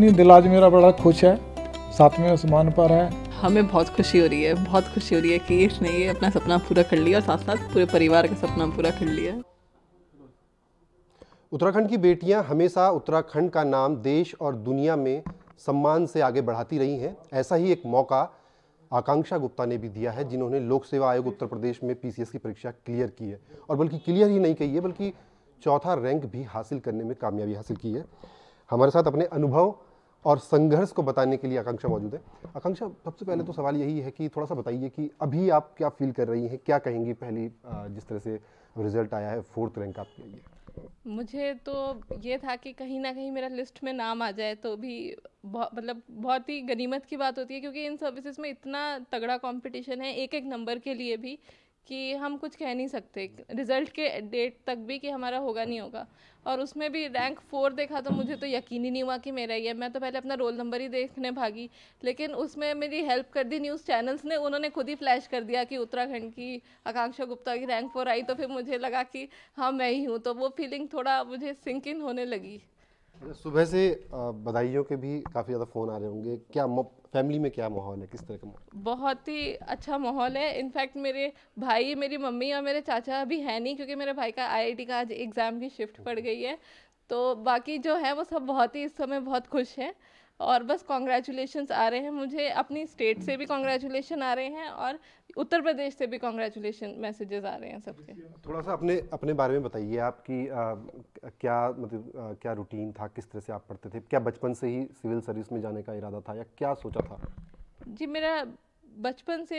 नहीं दिल आज मेरा बड़ा खुश है साथ में आसमान पर है हमें बहुत खुशी हो रही है बहुत खुशी हो रही है कि इसने ये अपना सपना पूरा कर लिया और साथ साथ पूरे परिवार का सपना पूरा कर लिया उत्तराखंड की बेटियां हमेशा उत्तराखंड का नाम देश और दुनिया में सम्मान से आगे बढ़ाती रही हैं ऐसा ही एक मौका आकांक्षा गुप्ता ने भी दिया है जिन्होंने लोक सेवा आयोग उत्तर प्रदेश में पीसीएस की परीक्षा क्लियर की है और बल्कि क्लियर ही नहीं कही है बल्कि चौथा रैंक भी हासिल करने में कामयाबी हासिल की है हमारे साथ अपने अनुभव और संघर्ष को बताने के लिए आकांक्षा मौजूद है आकांक्षा सबसे पहले तो सवाल यही है कि थोड़ा सा बताइए कि अभी आप क्या फील कर रही हैं क्या कहेंगी पहली जिस तरह से रिजल्ट आया है फोर्थ रैंक आपके लिए मुझे तो ये था कि कहीं ना कहीं मेरा लिस्ट में नाम आ जाए तो भी मतलब बहुत ही गनीमत की बात होती है क्योंकि इन सर्विसेज में इतना तगड़ा कंपटीशन है एक एक नंबर के लिए भी कि हम कुछ कह नहीं सकते रिज़ल्ट के डेट तक भी कि हमारा होगा नहीं होगा और उसमें भी रैंक फोर देखा तो मुझे तो यकीन ही नहीं हुआ कि मेरा ही है मैं तो पहले अपना रोल नंबर ही देखने भागी लेकिन उसमें मेरी हेल्प कर दी न्यूज़ चैनल्स ने उन्होंने खुद ही फ्लैश कर दिया कि उत्तराखंड की आकांक्षा गुप्ता की रैंक फोर आई तो फिर मुझे लगा कि हाँ मैं ही हूँ तो वो फीलिंग थोड़ा मुझे सिंक इन होने लगी सुबह से बधाइयों के भी काफ़ी ज़्यादा फ़ोन आ रहे होंगे क्या फैमिली में क्या माहौल है किस तरह का माहौल बहुत ही अच्छा माहौल है इनफैक्ट मेरे भाई मेरी मम्मी और मेरे चाचा अभी है नहीं क्योंकि मेरे भाई का आईआईटी का आज एग्ज़ाम की शिफ्ट पड़ गई है तो बाकी जो है वो सब बहुत ही इस समय बहुत खुश हैं और बस कॉन्ग्रेचुलेशन आ रहे हैं मुझे अपनी स्टेट से भी कॉन्ग्रेचुलेशन आ रहे हैं और उत्तर प्रदेश से भी कॉन्ग्रेचुलेशन मैसेजेस आ रहे हैं सबके थोड़ा सा अपने अपने बारे में बताइए आपकी आ, क्या मतलब क्या रूटीन था किस तरह से आप पढ़ते थे क्या बचपन से ही सिविल सर्विस में जाने का इरादा था या क्या सोचा था जी मेरा बचपन से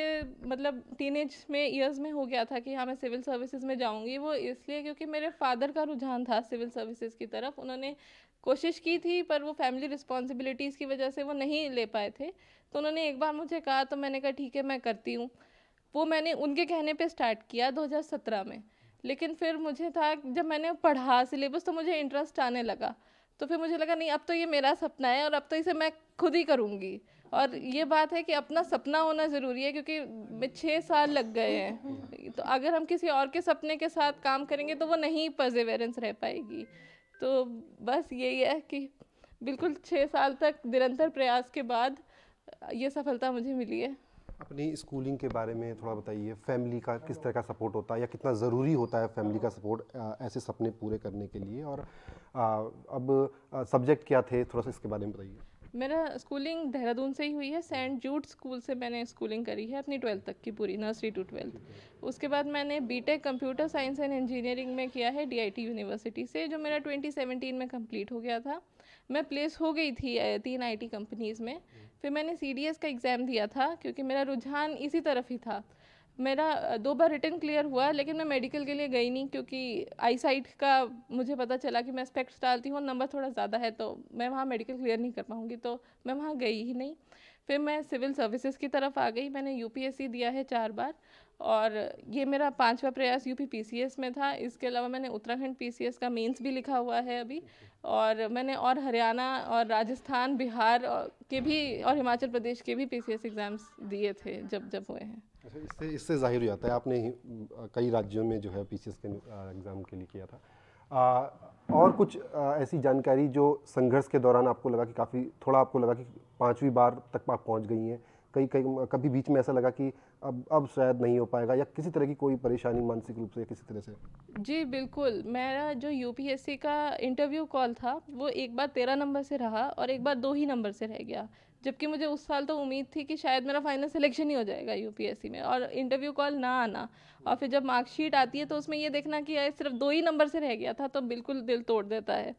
मतलब टीनेज में ईयर्स में हो गया था कि हाँ मैं सिविल सर्विसेज में जाऊंगी वो इसलिए क्योंकि मेरे फादर का रुझान था सिविल सर्विसेज की तरफ उन्होंने कोशिश की थी पर वो फैमिली रिस्पॉन्सिबिलिटीज़ की वजह से वो नहीं ले पाए थे तो उन्होंने एक बार मुझे कहा तो मैंने कहा ठीक है मैं करती हूँ वो मैंने उनके कहने पे स्टार्ट किया 2017 में लेकिन फिर मुझे था जब मैंने पढ़ा सिलेबस तो मुझे इंटरेस्ट आने लगा तो फिर मुझे लगा नहीं अब तो ये मेरा सपना है और अब तो इसे मैं खुद ही करूँगी और ये बात है कि अपना सपना होना ज़रूरी है क्योंकि मैं छः साल लग गए हैं तो अगर हम किसी और के सपने के साथ काम करेंगे तो वो नहीं पर्जेवेरेंस रह पाएगी तो बस यही है कि बिल्कुल छः साल तक निरंतर प्रयास के बाद ये सफलता मुझे मिली है अपनी स्कूलिंग के बारे में थोड़ा बताइए फैमिली का किस तरह का सपोर्ट होता है या कितना ज़रूरी होता है फैमिली का सपोर्ट ऐसे सपने पूरे करने के लिए और अब सब्जेक्ट क्या थे थोड़ा सा इसके बारे में बताइए मेरा स्कूलिंग देहरादून से ही हुई है सेंट जूट स्कूल से मैंने स्कूलिंग करी है अपनी ट्वेल्थ तक की पूरी नर्सरी टू ट्वेल्थ उसके बाद मैंने B Tech computer science and engineering में किया है डीआईटी यूनिवर्सिटी से जो मेरा 2017 में कंप्लीट हो गया था मैं प्लेस हो गई थी तीन आईटी कंपनीज़ में फिर मैंने सीडीएस का एग्ज़ाम दिया था क्योंकि मेरा रुझान इसी तरफ ही था मेरा दो बार रिटर्न क्लियर हुआ लेकिन मैं मेडिकल के लिए गई नहीं क्योंकि आईसाइट का मुझे पता चला कि मैं स्पेक्ट्स डालती हूँ नंबर थोड़ा ज़्यादा है तो मैं वहाँ मेडिकल क्लियर नहीं कर पाऊँगी तो मैं वहाँ गई ही नहीं फिर मैं सिविल सर्विसेज की तरफ आ गई मैंने यूपीएससी दिया है चार बार और ये मेरा पांचवा प्रयास यूपी पीसीएस में था इसके अलावा मैंने उत्तराखंड पीसीएस का मेंस भी लिखा हुआ है अभी और मैंने और हरियाणा और राजस्थान बिहार के भी और हिमाचल प्रदेश के भी पीसीएस एग्ज़ाम्स दिए थे जब जब हुए हैं अच्छा इससे इससे जाहिर हो जाता है आपने कई राज्यों में जो है पीसीएस के एग्ज़ाम के लिए किया था आ, और कुछ ऐसी जानकारी जो संघर्ष के दौरान आपको लगा कि काफ़ी थोड़ा आपको लगा कि पाँचवीं बार तक आप पहुँच गई हैं कई कई कभी बीच में ऐसा लगा कि अब अब शायद नहीं हो पाएगा या किसी तरह की कोई परेशानी मानसिक रूप से किसी तरह से जी बिल्कुल मेरा जो यूपीएससी का इंटरव्यू कॉल था वो एक बार तेरह नंबर से रहा और एक बार दो ही नंबर से रह गया जबकि मुझे उस साल तो उम्मीद थी कि शायद मेरा फाइनल सिलेक्शन ही हो जाएगा यूपीएससी में और इंटरव्यू कॉल ना आना और फिर जब मार्कशीट आती है तो उसमें ये देखना कि सिर्फ दो ही नंबर से रह गया था तो बिल्कुल दिल तोड़ देता है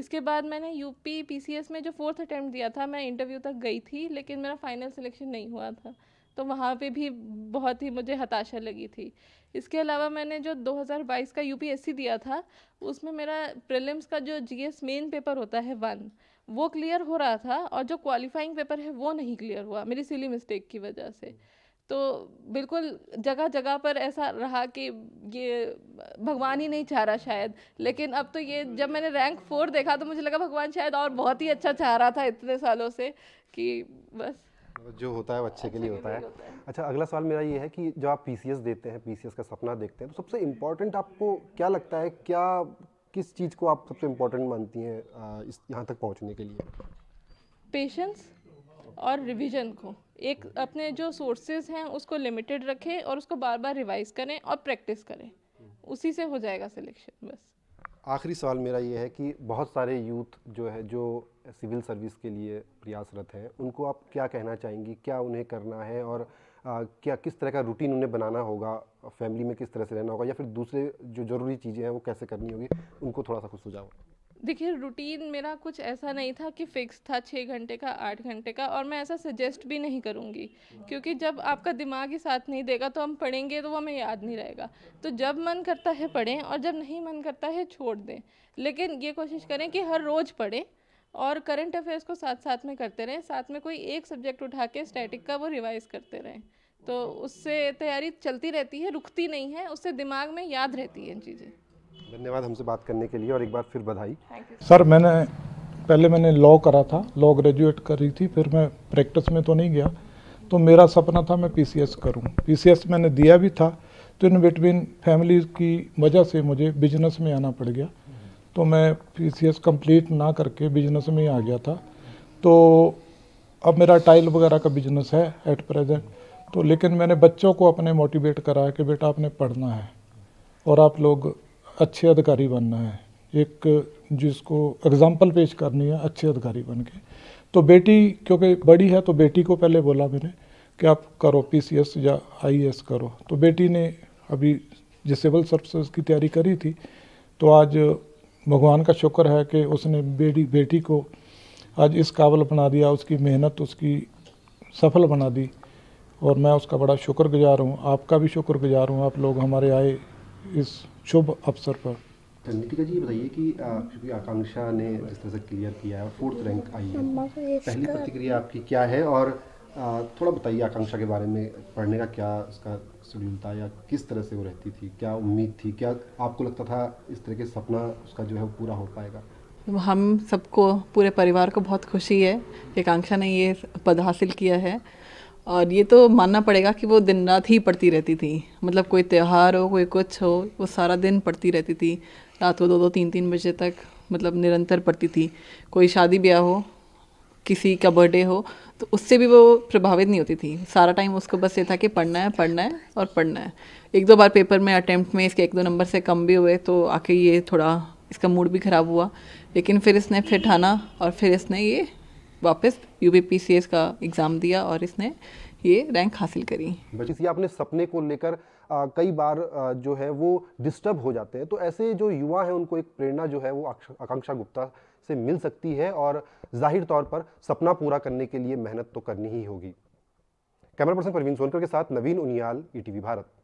इसके बाद मैंने यूपी पीसीएस में जो फोर्थ अटैम्प्ट दिया था मैं इंटरव्यू तक गई थी लेकिन मेरा फाइनल सिलेक्शन नहीं हुआ था तो वहाँ पे भी बहुत ही मुझे हताशा लगी थी इसके अलावा मैंने जो 2022 का यू दिया था उसमें मेरा प्रिलिम्स का जो एस मेन पेपर होता है वन वो क्लियर हो रहा था और जो क्वालिफाइंग पेपर है वो नहीं क्लियर हुआ मेरी सिली मिस्टेक की वजह से तो बिल्कुल जगह जगह पर ऐसा रहा कि ये भगवान ही नहीं चाह रहा शायद लेकिन अब तो ये हम्म। जब मैंने रैंक फोर देखा तो मुझे लगा भगवान शायद और बहुत ही अच्छा चाह रहा था इतने सालों से कि बस मतलब जो होता है वो अच्छे, के लिए, होता, है। अच्छा अगला सवाल मेरा ये है कि जब आप पी देते हैं पी का सपना देखते हैं तो सबसे इम्पोर्टेंट आपको क्या लगता है क्या किस चीज़ को आप सबसे इम्पोर्टेंट मानती हैं इस यहाँ तक पहुँचने के लिए पेशेंस और रिविजन को एक अपने जो सोर्सेज हैं उसको लिमिटेड रखें और उसको बार बार रिवाइज करें और प्रैक्टिस करें उसी से हो जाएगा सिलेक्शन बस आखिरी सवाल मेरा ये है कि बहुत सारे यूथ जो है जो सिविल सर्विस के लिए प्रयासरत हैं उनको आप क्या कहना चाहेंगी क्या उन्हें करना है और आ, क्या किस तरह का रूटीन उन्हें बनाना होगा फैमिली में किस तरह से रहना होगा या फिर दूसरे जो ज़रूरी चीज़ें हैं वो कैसे करनी होगी उनको थोड़ा सा कुछ सुझाव देखिए रूटीन मेरा कुछ ऐसा नहीं था कि फ़िक्स था छः घंटे का आठ घंटे का और मैं ऐसा सजेस्ट भी नहीं करूँगी क्योंकि जब आपका दिमाग ही साथ नहीं देगा तो हम पढ़ेंगे तो वो हमें याद नहीं रहेगा तो जब मन करता है पढ़ें और जब नहीं मन करता है छोड़ दें लेकिन ये कोशिश करें कि हर रोज़ पढ़ें और करंट अफेयर्स को साथ साथ में करते रहें साथ में कोई एक सब्जेक्ट उठा के स्टैटिक का वो रिवाइज करते रहें तो उससे तैयारी चलती रहती है रुकती नहीं है उससे दिमाग में याद रहती है चीज़ें धन्यवाद हमसे बात करने के लिए और एक बार फिर बधाई सर मैंने पहले मैंने लॉ करा था लॉ ग्रेजुएट करी थी फिर मैं प्रैक्टिस में तो नहीं गया तो मेरा सपना था मैं पीसीएस करूं पीसीएस मैंने दिया भी था तो इन बिटवीन फैमिली की वजह से मुझे बिजनेस में आना पड़ गया तो मैं पीसीएस कंप्लीट ना करके बिजनेस में ही आ गया था तो अब मेरा टाइल वगैरह का बिजनेस है एट प्रेजेंट तो लेकिन मैंने बच्चों को अपने मोटिवेट करा कि बेटा आपने पढ़ना है और आप लोग अच्छे अधिकारी बनना है एक जिसको एग्ज़ाम्पल पेश करनी है अच्छे अधिकारी बन के तो बेटी क्योंकि बड़ी है तो बेटी को पहले बोला मैंने कि आप करो पी या आई करो तो बेटी ने अभी जिस सिविल सर्विसेज की तैयारी करी थी तो आज भगवान का शुक्र है कि उसने बेटी बेटी को आज इस काबिल बना दिया उसकी मेहनत उसकी सफल बना दी और मैं उसका बड़ा शुक्रगुजार हूँ आपका भी शुक्रगुजार हूँ आप लोग हमारे आए इस शुभ अवसर पर अच्छा, नीतिका जी बताइए कि क्योंकि आकांक्षा ने जिस तरह से क्लियर किया है फोर्थ रैंक आई है पहली प्रतिक्रिया आपकी क्या है और थोड़ा बताइए आकांक्षा के बारे में पढ़ने का क्या उसका शेड्यूल था या किस तरह से वो रहती थी क्या उम्मीद थी क्या आपको लगता था इस तरह के सपना उसका जो है वो पूरा हो पाएगा हम सबको पूरे परिवार को बहुत खुशी है कि आकांक्षा ने ये पद हासिल किया है और ये तो मानना पड़ेगा कि वो दिन रात ही पढ़ती रहती थी मतलब कोई त्यौहार हो कोई कुछ हो वो सारा दिन पढ़ती रहती थी रात को दो दो तीन तीन बजे तक मतलब निरंतर पढ़ती थी कोई शादी ब्याह हो किसी का बर्थडे हो तो उससे भी वो प्रभावित नहीं होती थी सारा टाइम उसको बस ये था कि पढ़ना है पढ़ना है और पढ़ना है एक दो बार पेपर में अटैम्प्ट में इसके एक दो नंबर से कम भी हुए तो आके ये थोड़ा इसका मूड भी ख़राब हुआ लेकिन फिर इसने फिर ठाना और फिर इसने ये वापस यू का एग्ज़ाम दिया और इसने ये रैंक हासिल करी बच्चे अपने सपने को लेकर कई बार आ, जो है वो डिस्टर्ब हो जाते हैं तो ऐसे जो युवा हैं उनको एक प्रेरणा जो है वो आकांक्षा गुप्ता से मिल सकती है और जाहिर तौर पर सपना पूरा करने के लिए मेहनत तो करनी ही होगी कैमरा पर्सन परवीन सोनकर के साथ नवीन उनियाल ईटीवी e भारत